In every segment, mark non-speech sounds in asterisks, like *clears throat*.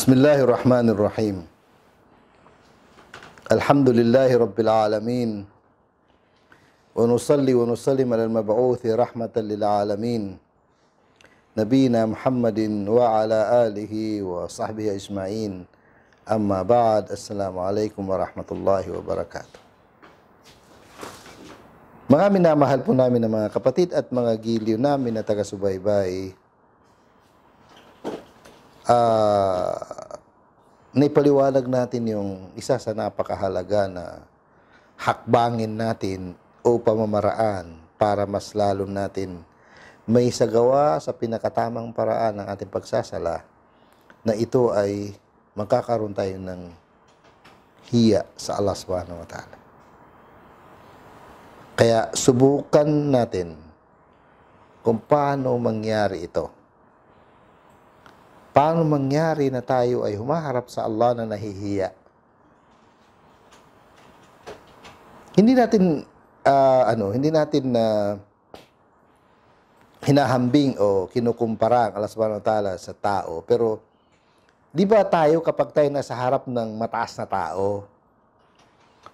بسم الله الرحمن الرحيم الحمد لله رب العالمين ونصلي ونسلم على المبعوث رحمة للعالمين نبينا محمد وعلى آله وصحبه أجمعين أما بعد السلام عليكم ورحمة الله وبركاته Mga minamahal po namin ng mga kapatid at mga giliw namin na taga-subaybay uh, naipaliwanag natin yung isa sa napakahalaga na hakbangin natin o pamamaraan para mas lalo natin may sagawa sa pinakatamang paraan ng ating pagsasala na ito ay magkakaroon tayo ng hiya sa Allah subhanahu wa ta'ala. Kaya subukan natin kung paano mangyari ito Paano mangyari na tayo ay humaharap sa Allah na nahihiya? Hindi natin uh, ano, hindi natin na uh, hinahambing o kinukumpara ang Allah subhanahu wa ta'ala sa tao. Pero, di ba tayo kapag tayo nasa harap ng mataas na tao,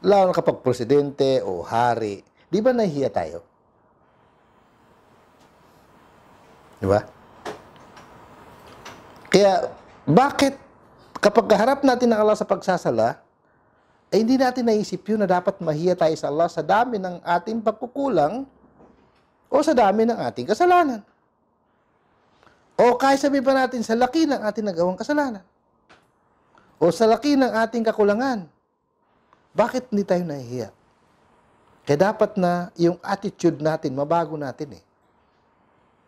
lalo na kapag presidente o hari, di ba nahihiya tayo? Di ba? Kaya, bakit kapag kaharap natin ng Allah sa pagsasala, ay eh, hindi natin naisip yun na dapat mahiya tayo sa Allah sa dami ng ating pagkukulang o sa dami ng ating kasalanan. O kahit sabihin pa natin sa laki ng ating nagawang kasalanan o sa laki ng ating kakulangan, bakit hindi tayo nahihiya? Kaya dapat na yung attitude natin, mabago natin eh.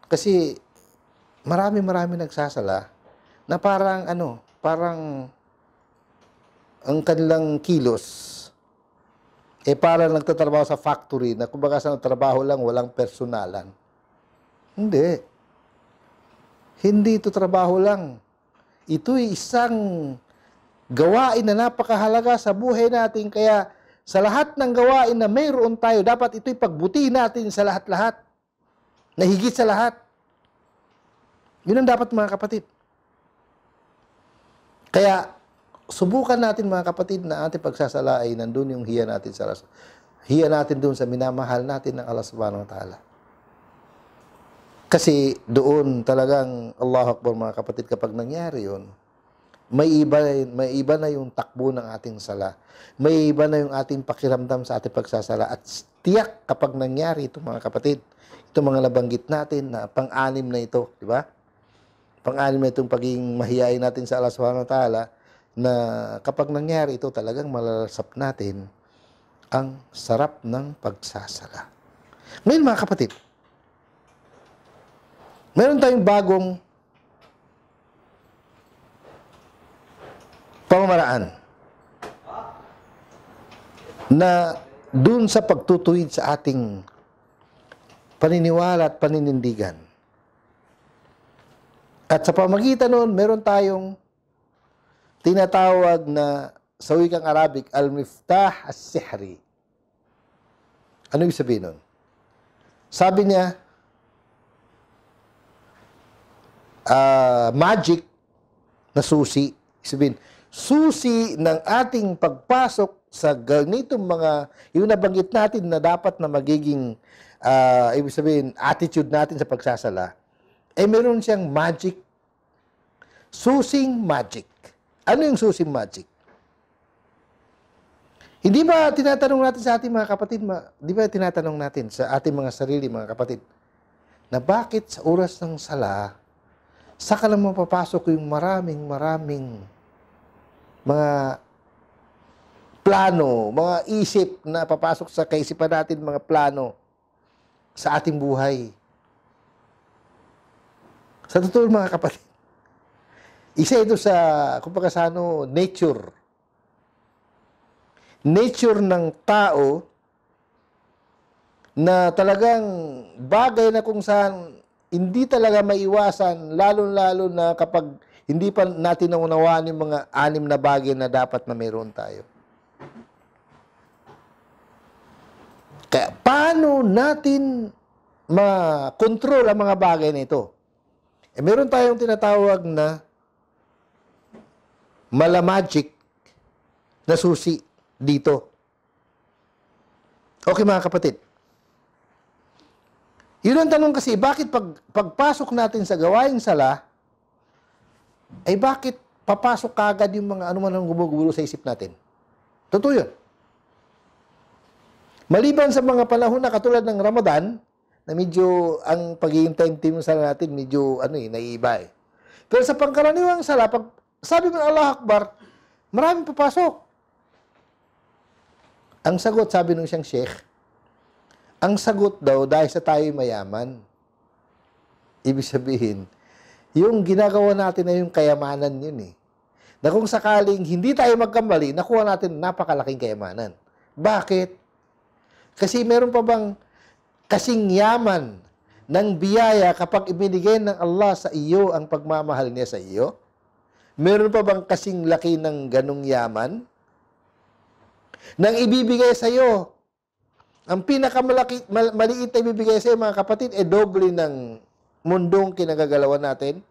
Kasi marami-marami nagsasala na parang ano, parang ang kanilang kilos eh para nagtatrabaho sa factory na kumbaga sa trabaho lang walang personalan. Hindi. Hindi ito trabaho lang. Ito ay isang gawain na napakahalaga sa buhay natin kaya sa lahat ng gawain na mayroon tayo, dapat ito'y pagbuti natin sa lahat-lahat. Na higit sa lahat. Yun ang dapat mga kapatid. Kaya, subukan natin mga kapatid na ating ay nandun yung hiya natin sa Allah. Hiya natin dun sa minamahal natin ng Allah subhanahu wa ta'ala. Kasi doon talagang Allahu Akbar mga kapatid kapag nangyari yun, may iba, may iba na yung takbo ng ating sala. May iba na yung ating pakiramdam sa ating pagsasala. At tiyak kapag nangyari ito mga kapatid, itong mga labanggit natin na pang-anim na ito, di ba? Pang-anim na itong pagiging mahiyain natin sa Allah subhanahu wa ta'ala na kapag nangyari ito talagang malalasap natin ang sarap ng pagsasala. Ngayon mga kapatid, meron tayong bagong pamamaraan na dun sa pagtutuwid sa ating paniniwala at paninindigan at sa pamagitan noon, meron tayong tinatawag na sa wikang Arabic, Al-Miftah As-Sihri. Ano yung sabihin nun? Sabi niya, uh, magic na susi. Sabihin, susi ng ating pagpasok sa ganitong mga, yung nabanggit natin na dapat na magiging, uh, ibig sabihin, attitude natin sa pagsasala, eh meron siyang magic Susing magic. Ano yung susing magic? Hindi ba tinatanong natin sa ating mga kapatid, ma, di ba tinatanong natin sa ating mga sarili, mga kapatid, na bakit sa oras ng sala, saka lang mapapasok yung maraming maraming mga plano, mga isip na papasok sa kaisipan natin, mga plano sa ating buhay. Sa totoo mga kapatid, isa ito sa, kung sa ano, nature. Nature ng tao na talagang bagay na kung saan hindi talaga maiwasan, lalo-lalo na kapag hindi pa natin naunawaan yung mga anim na bagay na dapat na meron tayo. Kaya paano natin ma-control ang mga bagay na ito? Eh, meron tayong tinatawag na malamagic na susi dito. Okay mga kapatid. Yun ang tanong kasi, bakit pag, pagpasok natin sa gawaing sala, ay bakit papasok kagad yung mga anuman ang gumugulo sa isip natin? Totoo yun. Maliban sa mga panahon na katulad ng Ramadan, na medyo ang pagiging time team sa natin, medyo ano eh, naiiba eh. Pero sa pangkaraniwang sala, pag sabi mo Allah Akbar, maraming papasok. Ang sagot, sabi nung siyang sheikh, ang sagot daw, dahil sa tayo mayaman, ibig sabihin, yung ginagawa natin na yung kayamanan yun eh. Na kung sakaling hindi tayo magkamali, nakuha natin napakalaking kayamanan. Bakit? Kasi meron pa bang kasing yaman ng biyaya kapag ibinigay ng Allah sa iyo ang pagmamahal niya sa iyo? Meron pa bang kasing laki ng ganong yaman? Nang ibibigay sa iyo, ang pinakamalaki, maliit na ibibigay sa mga kapatid, e eh, doble ng mundong kinagagalawan natin?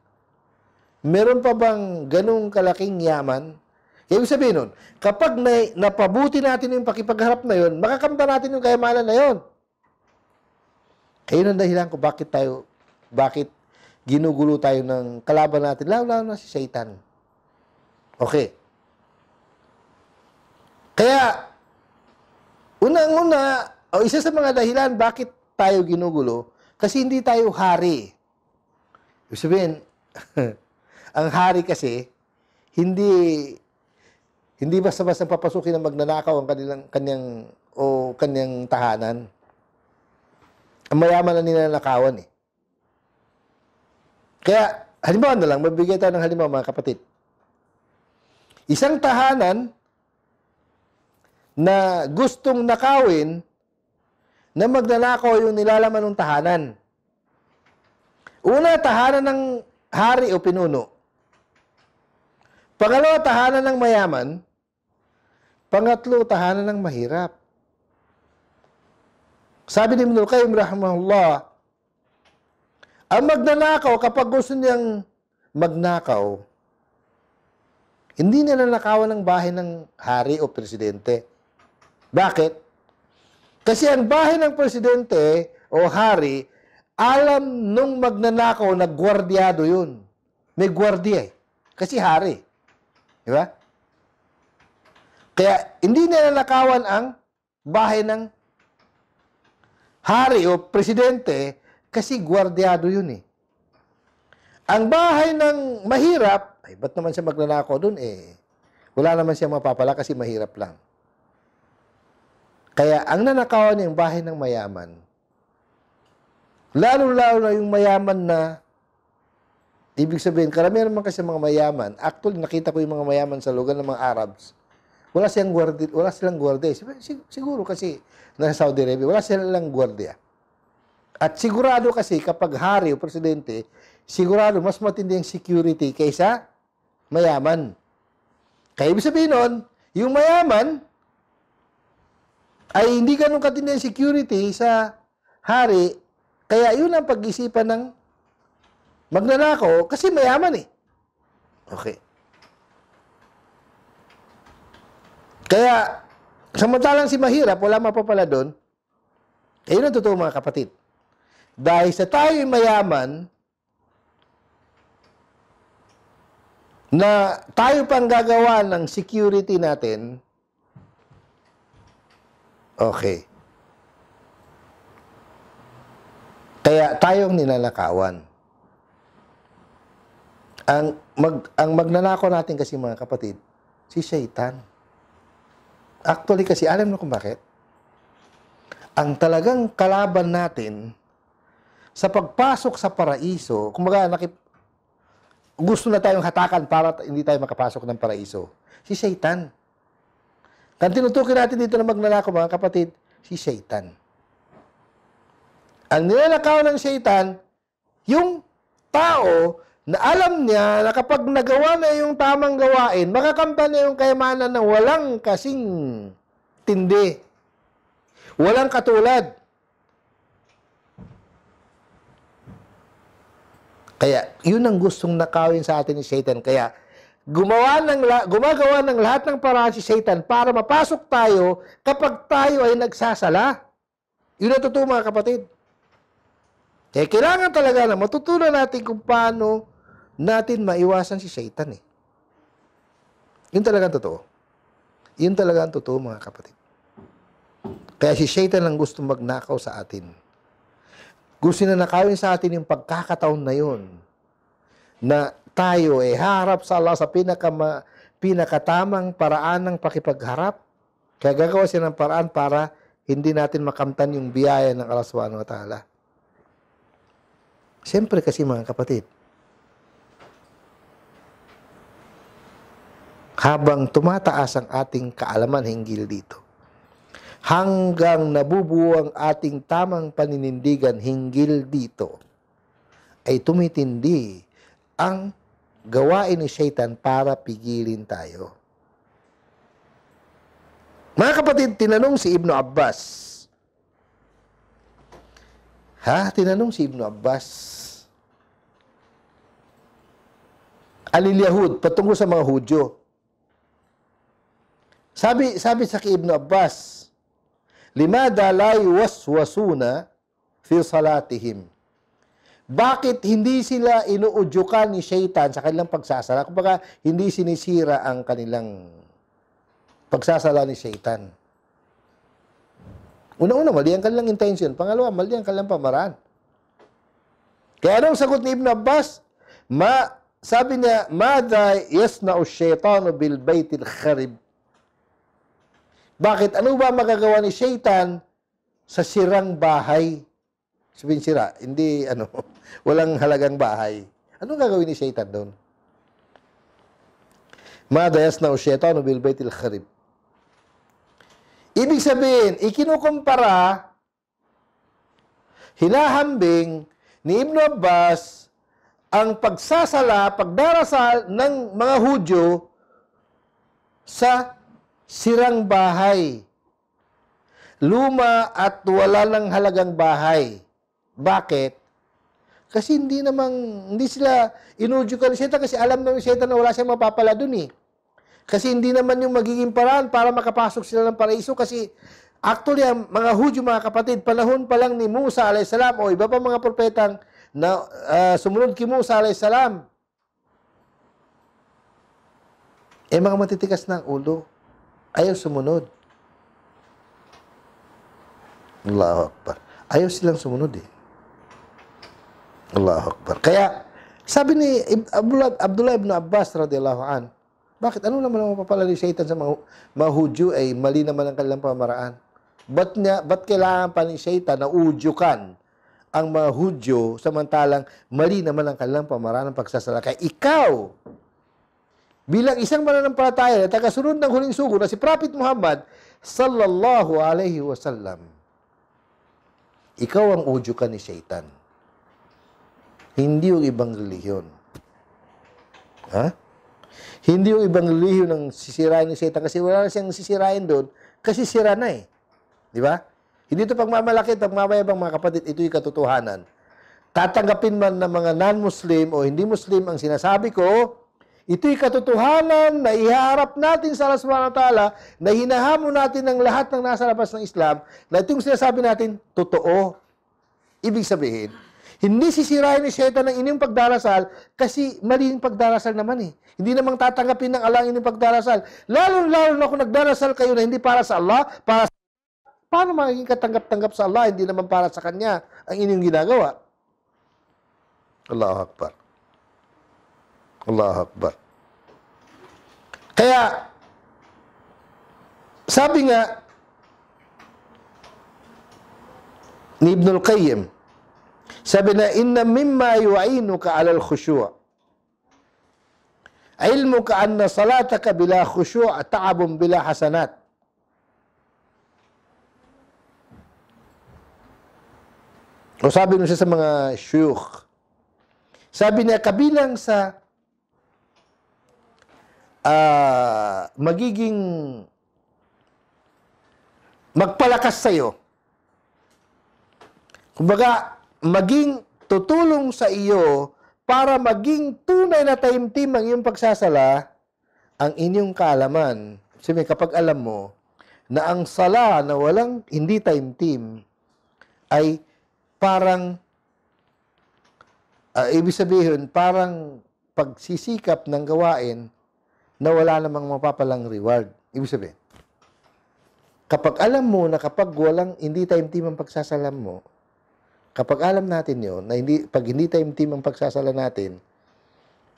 Meron pa bang ganong kalaking yaman? Kaya ibig sabihin nun, kapag may, napabuti natin yung pakipagharap na yun, makakamta natin yung kayamanan na yun. Kaya yun ang dahilan ko bakit tayo, bakit ginugulo tayo ng kalaban natin, lalo-lalo na si Satan. Okay. Kaya, unang-una, o oh, isa sa mga dahilan bakit tayo ginugulo, kasi hindi tayo hari. Ibig sabihin, *laughs* ang hari kasi, hindi hindi basta-basta papasukin ng magnanakaw ang kanilang kanyang o kanyang tahanan. Ang mayaman na ninanakawan eh. Kaya, halimbawa na lang, mabigay tayo ng halimbawa mga kapatid. Isang tahanan na gustong nakawin na magnanakaw yung nilalaman ng tahanan. Una, tahanan ng hari o pinuno. Pangalawa, tahanan ng mayaman. Pangatlo, tahanan ng mahirap. Sabi ni Ibn Qayyim rahimahullah, ang magnanakaw kapag gusto niyang magnakaw, hindi nila nakawan ng bahay ng hari o presidente. Bakit? Kasi ang bahay ng presidente o hari, alam nung magnanakaw na gwardiado yun. May gwardiya eh. Kasi hari. Di ba? Kaya hindi nila nakawan ang bahay ng hari o presidente kasi gwardiado yun eh. Ang bahay ng mahirap, ay, ba't naman siya maglalako doon eh? Wala naman siya mapapala kasi mahirap lang. Kaya ang nanakawan yung bahay ng mayaman, lalo-lalo na yung mayaman na, ibig sabihin, karamihan naman kasi mga mayaman, actually nakita ko yung mga mayaman sa lugar ng mga Arabs, wala silang guardia, wala silang guardia. Siguro kasi nasa Saudi Arabia, wala silang guardia. At sigurado kasi kapag hari o presidente, sigurado mas matindi ang security kaysa mayaman. Kaya ibig sabihin nun, yung mayaman ay hindi ganun katindi ang security sa hari, kaya yun ang pag-isipan ng magnanakaw kasi mayaman eh. Okay. Kaya, samantalang si mahirap, wala mapapala doon, eh, yun ang totoo mga kapatid. Dahil sa tayo mayaman, na tayo pang gagawa ng security natin, okay. Kaya tayong nilalakawan. Ang, mag, ang magnanako natin kasi mga kapatid, si Shaitan. Actually kasi, alam mo kung bakit? Ang talagang kalaban natin sa pagpasok sa paraiso, kumbaga nakip, gusto na tayong hatakan para hindi tayo makapasok ng paraiso? Si Satan. Kaya tinutukin natin dito na magnanakaw, mga kapatid, si Satan. Ang nilalakaw ng Satan, yung tao na alam niya na kapag nagawa na yung tamang gawain, makakampan na yung kayamanan na walang kasing tindi. Walang katulad. Kaya yun ang gustong nakawin sa atin ni Satan. Kaya gumawa ng gumagawa ng lahat ng paraan si Satan para mapasok tayo kapag tayo ay nagsasala. Yun ang totoo mga kapatid. Kaya kailangan talaga na matutunan natin kung paano natin maiwasan si Satan eh. Yun talaga ang totoo. Yun talaga ang totoo mga kapatid. Kaya si Satan ang gustong magnakaw sa atin. Kung sinanakawin sa atin yung pagkakataon na yun, na tayo ay eh, harap sa Allah sa pinakama, pinakatamang paraan ng pakipagharap, kaya gagawa siya ng paraan para hindi natin makamtan yung biyaya ng Allah subhanahu wa ta'ala. Siyempre kasi mga kapatid, habang tumataas ang ating kaalaman hinggil dito, hanggang nabubuo ang ating tamang paninindigan hinggil dito, ay tumitindi ang gawain ni Satan para pigilin tayo. Mga kapatid, tinanong si Ibn Abbas. Ha? Tinanong si Ibn Abbas. Alil Yahud, patungkol sa mga Hudyo. Sabi, sabi sa kay Ibn Abbas, Limada la yuwaswasuna fi salatihim. Bakit hindi sila inuudyukan ni Shaitan sa kanilang pagsasala? Kumbaga, hindi sinisira ang kanilang pagsasala ni Shaitan. Una-una, mali ang kanilang intention. Pangalawa, mali ang kanilang pamaraan. Kaya anong sagot ni Ibn Abbas? Ma, sabi niya, Mada yasna'u shaitanu bil baytil kharib bakit? Ano ba magagawa ni Satan sa sirang bahay? Sabihin sira, hindi ano, *laughs* walang halagang bahay. Ano gagawin ni Satan doon? Madayas na usyetano bil baitil kharib. Ibig sabihin, ikinukumpara, hinahambing ni Ibn Abbas ang pagsasala, pagdarasal ng mga Hudyo sa sirang bahay, luma at wala ng halagang bahay. Bakit? Kasi hindi namang, hindi sila inudyo ni Satan kasi alam ng Satan na wala siyang mapapala dun eh. Kasi hindi naman yung magiging paraan para makapasok sila ng paraiso kasi actually ang mga Hudyo mga kapatid, panahon pa lang ni Musa alayhis salam o iba pa mga propetang na uh, sumunod kay Musa alayhis salam. Eh mga matitikas ng ulo. Ayaw sumunod. Allahu Akbar. Ayaw silang sumunod eh. Allahu Akbar. Kaya, sabi ni Abdullah, ibn Abbas radiyallahu an, bakit ano naman ang mapapalali shaitan sa mga, mga Hudyo ay mali naman ang kanilang pamaraan? Ba't, niya, ba't kailangan pa ni shaitan na udyukan ang mga Hudyo samantalang mali naman ang kanilang pamaraan ng pagsasala? Kaya Ikaw, bilang isang mananampalataya na tagasunod ng huling sugo na si Prophet Muhammad sallallahu alaihi wasallam. Ikaw ang udyo ka ni Shaitan. Hindi yung ibang reliyon. Ha? Hindi yung ibang reliyon ang sisirain ni Satan kasi wala na siyang sisirain doon kasi sira na eh. Di ba? Hindi ito pagmamalaki, pagmamayabang mga kapatid, ito'y katotohanan. Tatanggapin man ng mga non-Muslim o hindi-Muslim ang sinasabi ko, Ito'y katotohanan na iharap natin sa Allah subhanahu wa ta'ala na hinahamon natin ang lahat ng nasa labas ng Islam na itong sinasabi natin, totoo. Ibig sabihin, hindi sisirain ni Shaitan ang inyong pagdarasal kasi mali yung pagdarasal naman eh. Hindi namang tatanggapin ng Allah ang inyong pagdarasal. Lalo-lalo na kung nagdarasal kayo na hindi para sa Allah, para sa Paano magiging katanggap-tanggap sa Allah? Hindi naman para sa Kanya ang inyong ginagawa. Allahu Akbar. Allah Akbar. Kaya, sabi nga ni Ibn al-Qayyim, sabi na, inna mimma yu'inuka ala al-khushu' علمك أن صلاتك بلا خشوع تعب bila hasanat. O sabi nung siya sa mga syukh, sabi niya, kabilang sa uh, magiging magpalakas sa iyo. Kumbaga, maging tutulong sa iyo para maging tunay na taimtim ang iyong pagsasala ang inyong kaalaman. Kasi may kapag alam mo na ang sala na walang hindi taimtim ay parang uh, ibig sabihin parang pagsisikap ng gawain na wala namang mapapalang reward. Ibig sabihin, kapag alam mo na kapag walang hindi taimtim ang pagsasalam mo, kapag alam natin yon na hindi, pag hindi taimtim ang pagsasala natin,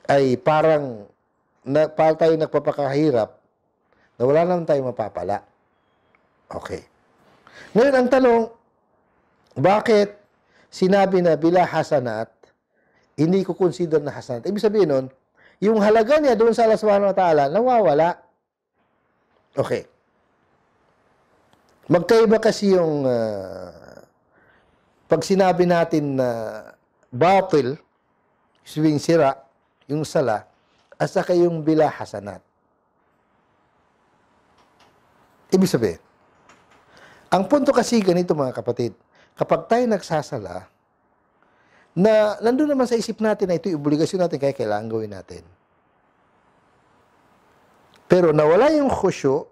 ay parang na, para tayo nagpapakahirap na wala naman tayo mapapala. Okay. Ngayon, ang tanong, bakit sinabi na bila hasanat, hindi ko consider na hasanat? Ibig sabihin nun, yung halaga niya doon sa Allah subhanahu wa ta'ala, nawawala. Okay. Magkaiba kasi yung uh, pag sinabi natin na batil, swing sira, yung sala, asa saka yung bila hasanat. Ibig sabihin, ang punto kasi ganito mga kapatid, kapag tayo nagsasala, na nandun naman sa isip natin na ito'y obligasyon natin kaya kailangan gawin natin. Pero nawala yung khusyo,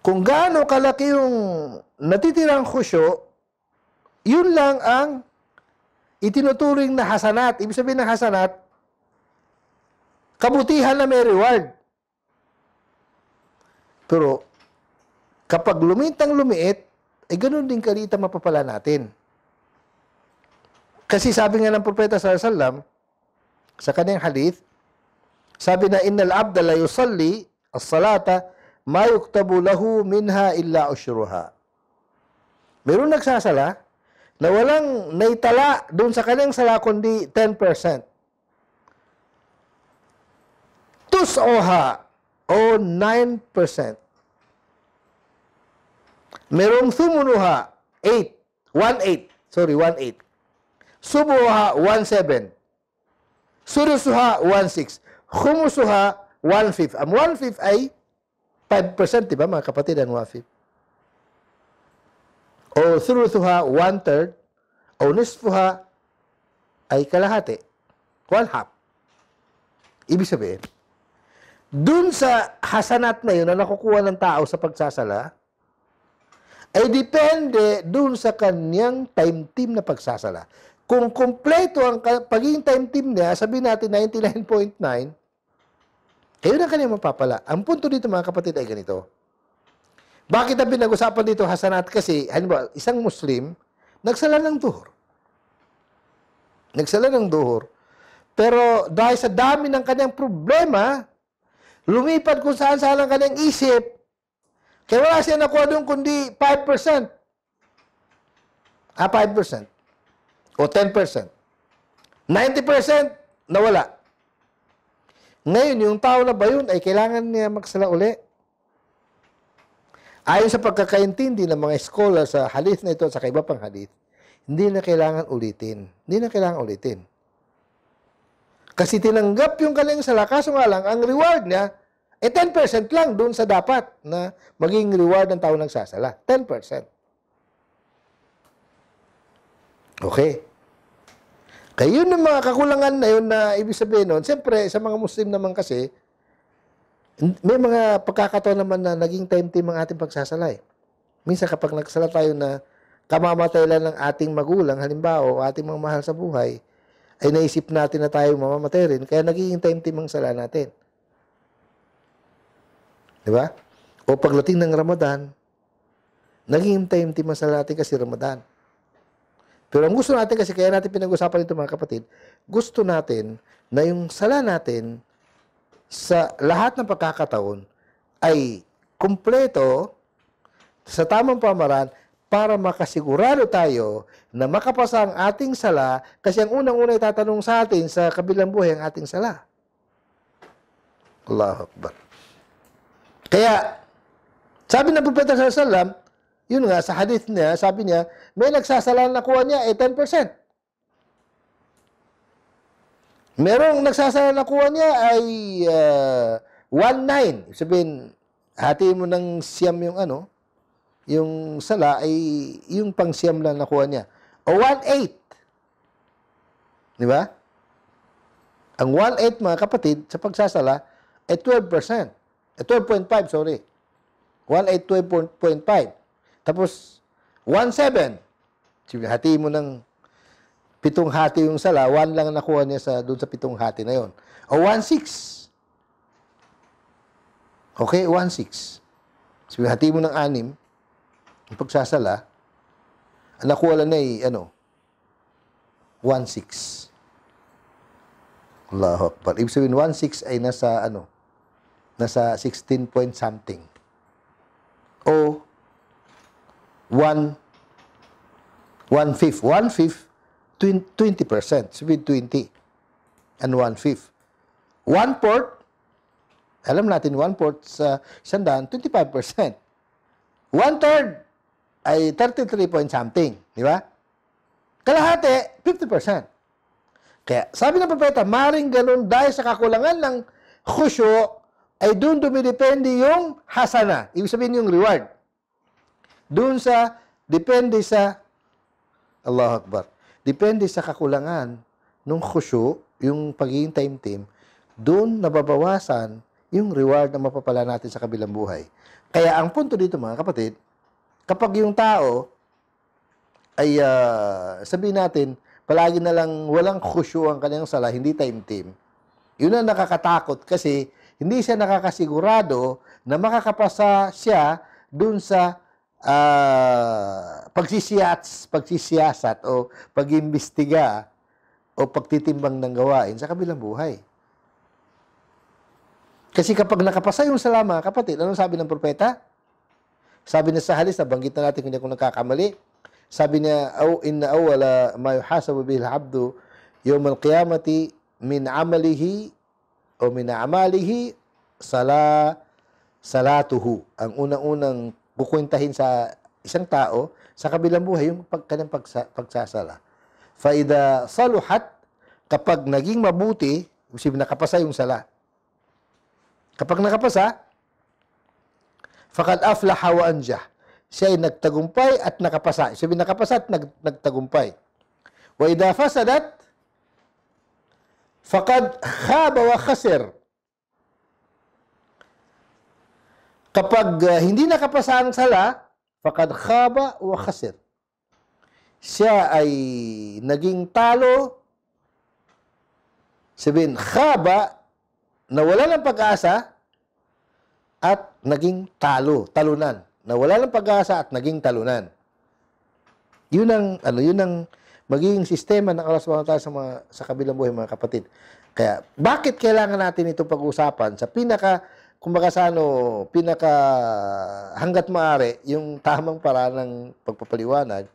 kung gaano kalaki yung natitirang khusyo, yun lang ang itinuturing na hasanat. Ibig sabihin ng hasanat, kabutihan na may reward. Pero kapag lumintang lumiit, ay eh, ganun din kalita mapapala natin. Kasi sabi nga ng propeta sa alaihi sa kanyang hadith, sabi na innal abda la yusalli as-salata ma yuktabu lahu minha illa ushruha. Meron nagsasala na walang naitala doon sa kanyang sala kundi 10%. Tusoha o 9%. Merong thumunuha, 8, 1-8, sorry, 1-8. Subuha, 1-7. Surusuha, 1-6. Humusuha, 1-5. Ang 1 ay 5%, di ba mga kapatid, ang 1-5? O surusuha, 1-3. O nisfuha, ay kalahati. One-half. Ibig sabihin, dun sa hasanat na yun na nakukuha ng tao sa pagsasala, ay depende dun sa kanyang time-team na pagsasala. Kung kumpleto ang pagiging time team niya, sabihin natin 99.9, ayun na kanyang mapapala. Ang punto dito mga kapatid ay ganito. Bakit ang pinag-usapan dito, Hasanat? Kasi, halimbawa, isang Muslim, nagsala ng duhur. Nagsala ng duhur. Pero dahil sa dami ng kanyang problema, lumipad kung saan saan ang kanyang isip, kaya wala siya nakuha doon kundi 5%. Ah, 5% o 10%. 90% nawala. Ngayon, yung tao na ba yun ay kailangan niya magsala uli. Ayon sa pagkakaintindi ng mga scholar sa hadith na ito at sa iba pang hadith, hindi na kailangan ulitin. Hindi na kailangan ulitin. Kasi tinanggap yung kaling sala, kaso nga lang, ang reward niya, ay eh, 10% lang doon sa dapat na maging reward ng tao nagsasala. 10%. Okay? Kaya yun ang mga kakulangan na yun na ibig sabihin nun. Siyempre, sa mga Muslim naman kasi, may mga pagkakataon naman na naging time-time ang ating pagsasalay. Minsan kapag nagsala tayo na kamamatay ng ating magulang, halimbawa, o ating mga mahal sa buhay, ay naisip natin na tayo mamamatay rin. Kaya naging time-time ang sala natin. Di ba? O paglating ng Ramadan, naging time-time ang sala natin kasi Ramadan. Pero ang gusto natin kasi kaya natin pinag-usapan ito mga kapatid, gusto natin na yung sala natin sa lahat ng pagkakataon ay kumpleto sa tamang pamaran para makasigurado tayo na makapasa ang ating sala kasi ang unang-una ay itatanong sa atin sa kabilang buhay ang ating sala. Allahu Akbar. Kaya, sabi ng Propeta sa Salam, yun nga, sa hadith niya, sabi niya, may nagsasalang nakuha niya, eh 10%. Merong nagsasalang nakuha niya ay uh, ah, 1-9. Sabihin, hati mo ng siyam yung ano, yung sala ay yung pang siyam lang nakuha niya. O 1-8. Di ba? Ang 1-8 mga kapatid, sa pagsasala, ay 12%. Eh, 12.5, sorry. 1-8, 12.5. Tapos, 1-7. Hati mo ng pitong hati yung sala, 1 lang nakuha niya sa, doon sa pitong hati na yon. O 1-6. Okay, 1-6. So, hati mo ng 6. yung pagsasala, ang nakuha lang na ay, ano, 1-6. Allahu Akbar. Ibig sabihin, 1-6 ay nasa, ano, nasa 16 point something. O one, one-fifth. One-fifth, 20 percent. Sabihin 20 and one-fifth. One-fourth, alam natin, one-fourth sa isang daan, 25 percent. One-third ay 33 point something. Di ba? Kalahati, 50 percent. Kaya, sabi ng propeta, maring ganun dahil sa kakulangan ng khusyo, ay doon dumidepende yung hasana. Ibig sabihin yung reward. Doon sa, depende sa, Allah Akbar, depende sa kakulangan nung khusyu, yung pagiging time-team, doon nababawasan yung reward na mapapala natin sa kabilang buhay. Kaya ang punto dito mga kapatid, kapag yung tao ay uh, sabihin natin, palagi na lang walang khusyu ang kanyang sala, hindi time-team, yun ang nakakatakot kasi hindi siya nakakasigurado na makakapasa siya dun sa uh, ah, pagsisiyats, pagsisiyasat o pag-imbestiga o pagtitimbang ng gawain sa kabilang buhay. Kasi kapag nakapasa yung salama, kapatid, anong sabi ng propeta? Sabi niya sa halis, nabanggit na natin kung hindi ako nagkakamali. Sabi niya, Aw inna awala ma yuhasabu bil abdu yawm al-qiyamati min amalihi o min amalihi sala salatuhu. Ang unang-unang kukwentahin sa isang tao sa kabilang buhay yung pag, kanyang pagsa, pagsasala. Faida saluhat, kapag naging mabuti, usib nakapasa yung sala. Kapag nakapasa, fakat aflaha wa anjah. Siya ay nagtagumpay at nakapasa. Sabi nakapasa at nag, nagtagumpay. Wa idha fasadat, fakad khaba wa khasir. Kapag uh, hindi nakapasa ang sala, fakad khaba wa khasir. Siya ay naging talo, sabihin, khaba, nawala ng pag-asa, at naging talo, talunan. Nawala ng pag-asa at naging talunan. Yun ang, ano, yun ang magiging sistema ng Allah subhanahu sa, mga, sa kabilang buhay, mga kapatid. Kaya, bakit kailangan natin itong pag-usapan sa pinaka- kumbaga sa ano, pinaka hanggat maaari yung tamang para ng pagpapaliwanag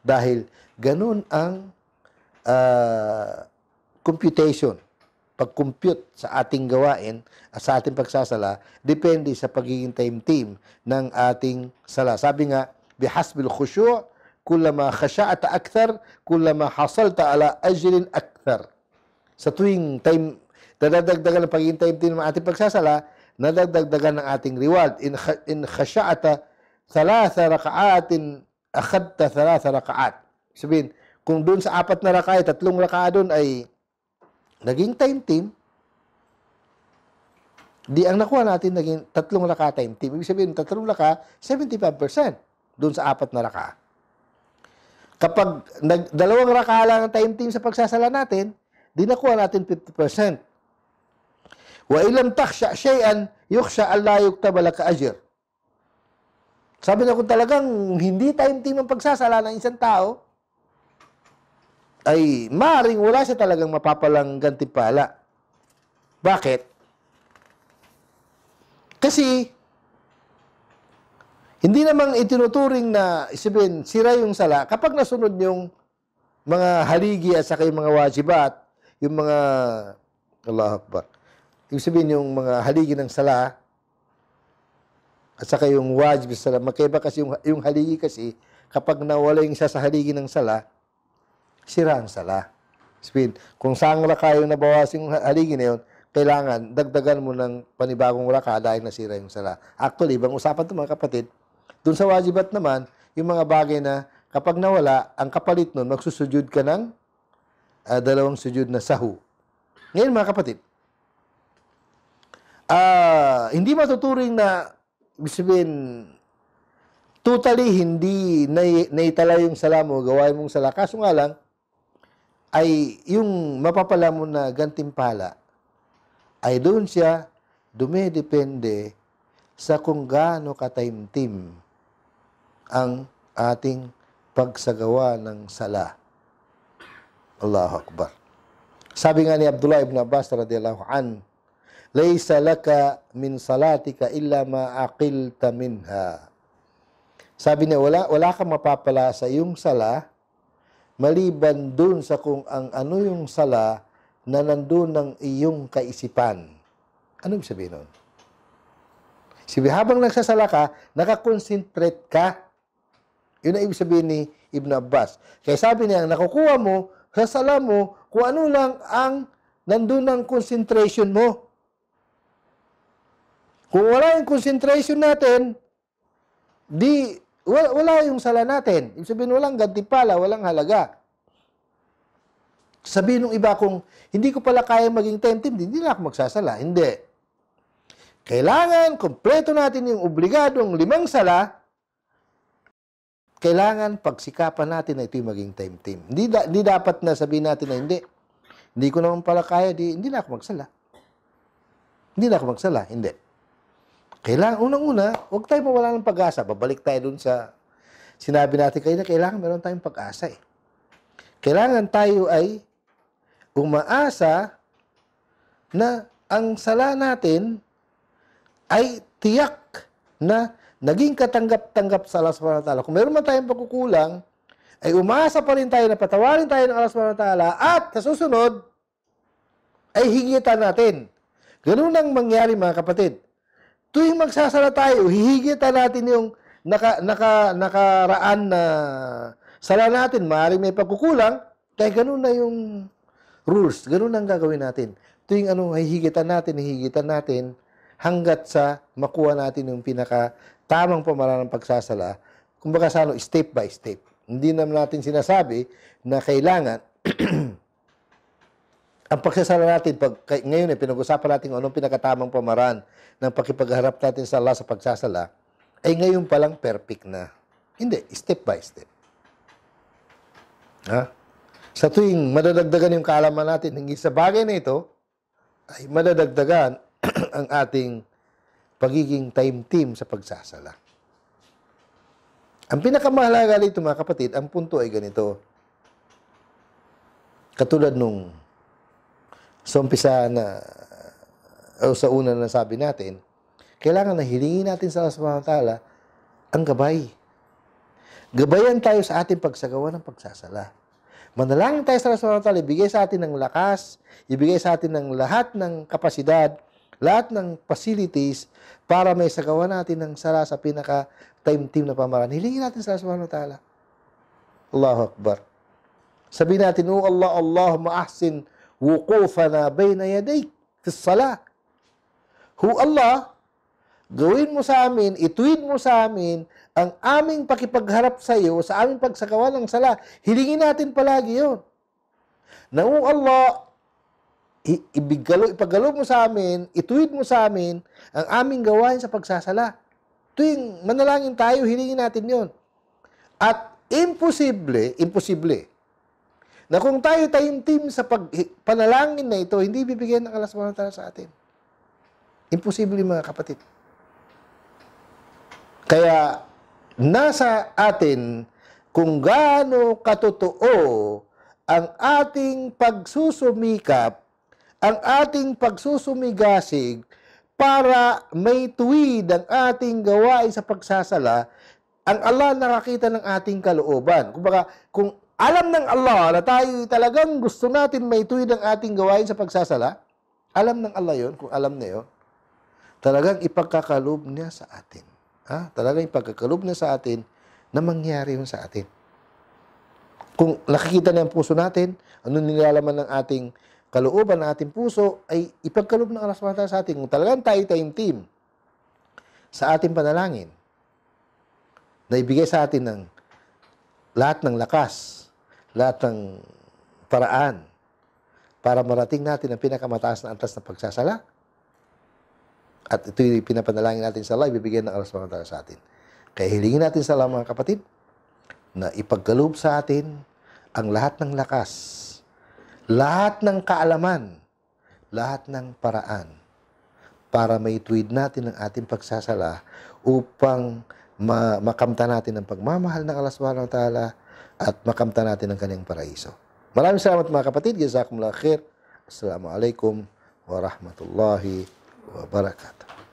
dahil ganun ang uh, computation, pag-compute sa ating gawain at sa ating pagsasala depende sa pagiging time-team ng ating sala. Sabi nga, bihasbil khushu' kulama khasha'ata akthar, kulama hasalta ala ajrin akthar. Sa tuwing time, dadagdagan ng pagiging time-team ng ating pagsasala, nadagdagdagan ng ating reward. In, in khasya'ata thalatha raka'atin akhadta thalatha raka'at. Sabihin, kung doon sa apat na raka'y, tatlong raka'a doon ay naging time team, di ang nakuha natin naging tatlong raka'a time team. Ibig sabihin, tatlong raka 75% doon sa apat na raka'a. Kapag nag, dalawang raka'a lang ang time team sa pagsasala natin, di nakuha natin 50%. Wa ilam taksha shay'an yuksha Allah yuktaba laka ajr. Sabi na kung talagang hindi taimtim ang pagsasala ng isang tao, ay maring wala siya talagang mapapalang gantimpala. Bakit? Kasi, hindi namang itinuturing na isipin, sira yung sala kapag nasunod yung mga haligi at saka yung mga wajibat, yung mga Allah Akbar. Ibig sabihin yung mga haligi ng sala at saka yung wajib sa sala. Magkaiba kasi yung, yung haligi kasi kapag nawala yung isa sa haligi ng sala, sira ang sala. Sabihin, kung saang raka yung nabawasin yung haligi na yun, kailangan dagdagan mo ng panibagong raka dahil nasira yung sala. Actually, ibang usapan ito mga kapatid. Doon sa wajibat naman, yung mga bagay na kapag nawala, ang kapalit nun, magsusujud ka ng uh, dalawang sujud na sahu. Ngayon mga kapatid, uh, hindi matuturing na, bisibin totally hindi nai, naitala yung sala mo, gawain mong sala. Kaso nga lang, ay yung mapapala mo na gantimpala, ay doon siya dumidepende sa kung gaano kataimtim ang ating pagsagawa ng sala. Allahu Akbar. Sabi nga ni Abdullah ibn Abbas radiyallahu an, Laysa laka min salatika illa ma aqilta minha. Sabi niya, wala, wala kang mapapala sa iyong sala, maliban dun sa kung ang ano yung sala na nandun ng iyong kaisipan. Ano ibig sabihin nun? Sabi, habang nagsasala ka, nakakonsentrate ka. Yun ang ibig sabihin ni Ibn Abbas. Kaya sabi niya, ang nakukuha mo, sa sala mo, kung ano lang ang nandun ng concentration mo. Kung wala yung concentration natin, di, wala, wala yung sala natin. Ibig sabihin, walang gantipala, walang halaga. Sabihin ng iba kung hindi ko pala kaya maging tempted, hindi na ako magsasala. Hindi. Kailangan kompleto natin yung obligadong limang sala kailangan pagsikapan natin na ito'y maging time-team. Hindi, da, hindi dapat na sabihin natin na hindi. Hindi ko naman pala kaya, di, hindi na ako magsala. Hindi na ako magsala, hindi. Kailangan, unang-una, huwag tayo mawala ng pag-asa. Babalik tayo dun sa sinabi natin kayo na kailangan meron tayong pag-asa eh. Kailangan tayo ay umaasa na ang sala natin ay tiyak na naging katanggap-tanggap sa Allah subhanahu wa ta'ala. Kung meron man tayong pagkukulang, ay umaasa pa rin tayo na patawarin tayo ng Allah subhanahu wa ta'ala at sa susunod, ay higitan natin. Ganun ang mangyari mga kapatid tuwing magsasara tayo, hihigita natin yung naka, naka, nakaraan na sala natin. Maaaring may pagkukulang, kaya ganun na yung rules. Ganun ang gagawin natin. Tuwing ano, hihigitan natin, hihigitan natin, hanggat sa makuha natin yung pinaka tamang pamaraan ng pagsasala. Kumbaga sa ano, step by step. Hindi naman natin sinasabi na kailangan *clears throat* Ang pagsasala natin, pag, ngayon eh, pinag-usapan natin anong pinakatamang pamaran ng pakipagharap natin sa Allah sa pagsasala, ay ngayon palang perfect na. Hindi, step by step. Ha? Sa tuwing madadagdagan yung kaalaman natin ng sa bagay na ito, ay madadagdagan *clears throat* ang ating pagiging time-team sa pagsasala. Ang pinakamahalaga dito mga kapatid, ang punto ay ganito. Katulad nung So, umpisa na, o sa una na sabi natin, kailangan na hilingin natin sa Allah subhanahu wa ang gabay. Gabayan tayo sa ating pagsagawa ng pagsasala. Manalangin tayo sa Allah subhanahu wa ibigay sa atin ng lakas, ibigay sa atin ng lahat ng kapasidad, lahat ng facilities para may sagawa natin ng sala sa pinaka time-team na pamaran. Hilingin natin sa Allah subhanahu wa Allahu Akbar. Sabihin natin, O oh Allah, Allahumma ahsin وقوفنا بين yadayk fi salah. Hu Allah, gawin mo sa amin, ituwid mo sa amin ang aming pakipagharap sa iyo, sa aming pagsagawa ng sala. Hilingin natin palagi yon. Na o Allah, ibigalo, ipagalo mo sa amin, ituwid mo sa amin ang aming gawain sa pagsasala. Tuwing manalangin tayo, hilingin natin yon. At imposible, imposible, na kung tayo tayintim sa pag, panalangin na ito, hindi bibigyan ng Allah subhanahu sa atin. Imposible mga kapatid. Kaya nasa atin kung gaano katotoo ang ating pagsusumikap, ang ating pagsusumigasig para may tuwid ang ating gawain sa pagsasala, ang Allah nakakita ng ating kalooban. Kumbaga, kung alam ng Allah na tayo talagang gusto natin may tuwid ang ating gawain sa pagsasala, alam ng Allah yon kung alam niya yun, talagang ipagkakalob niya sa atin. Ha? Talagang ipagkakalob niya sa atin na mangyari yun sa atin. Kung nakikita niya ang puso natin, ano nilalaman ng ating kalooban, ng ating puso, ay ipagkalob ng Allah SWT sa atin. Kung talagang tayo tayong team sa ating panalangin, na ibigay sa atin ng lahat ng lakas, lahat ng paraan para marating natin ang pinakamataas na antas na pagsasala. At ito'y yung pinapanalangin natin sa Allah, ibibigyan ng Allah SWT sa atin. Kaya hilingin natin sa Allah mga kapatid na ipagkaloob sa atin ang lahat ng lakas, lahat ng kaalaman, lahat ng paraan para maituwid natin ang ating pagsasala upang ma- makamta natin ang pagmamahal ng Allah subhanahu wa ta'ala at makamta natin ang kanyang paraiso. Maraming salamat mga kapatid. Jazakumullah khair. Assalamualaikum warahmatullahi wabarakatuh.